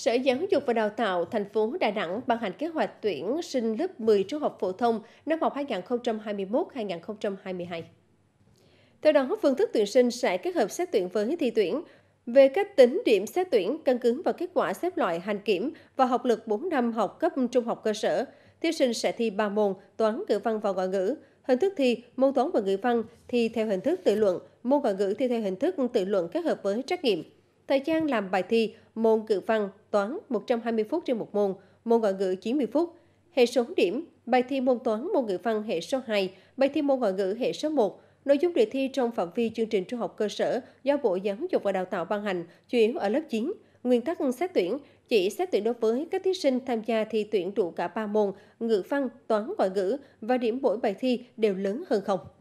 Sở Giáo dục và Đào tạo thành phố Đà Nẵng ban hành kế hoạch tuyển sinh lớp 10 trung học phổ thông năm học 2021-2022. Theo đó, phương thức tuyển sinh sẽ kết hợp xét tuyển với thi tuyển. Về cách tính điểm xét tuyển, căn cứ vào kết quả xếp loại hành kiểm và học lực 4 năm học cấp trung học cơ sở, thí sinh sẽ thi 3 môn, toán, ngữ văn và ngoại ngữ. Hình thức thi, môn toán và ngữ văn thi theo hình thức tự luận, môn ngoại ngữ thi theo hình thức tự luận kết hợp với trắc nghiệm. Thời gian làm bài thi môn ngữ văn, toán 120 phút trên một môn, môn ngoại ngữ 90 phút. Hệ số điểm, bài thi môn toán môn ngữ văn hệ số 2, bài thi môn ngoại ngữ hệ số 1. Nội dung đề thi trong phạm vi chương trình trung học cơ sở do Bộ Giáo dục và Đào tạo ban hành, chủ yếu ở lớp 9. Nguyên tắc xét tuyển chỉ xét tuyển đối với các thí sinh tham gia thi tuyển đủ cả 3 môn, ngữ văn, toán ngoại ngữ và điểm mỗi bài thi đều lớn hơn không.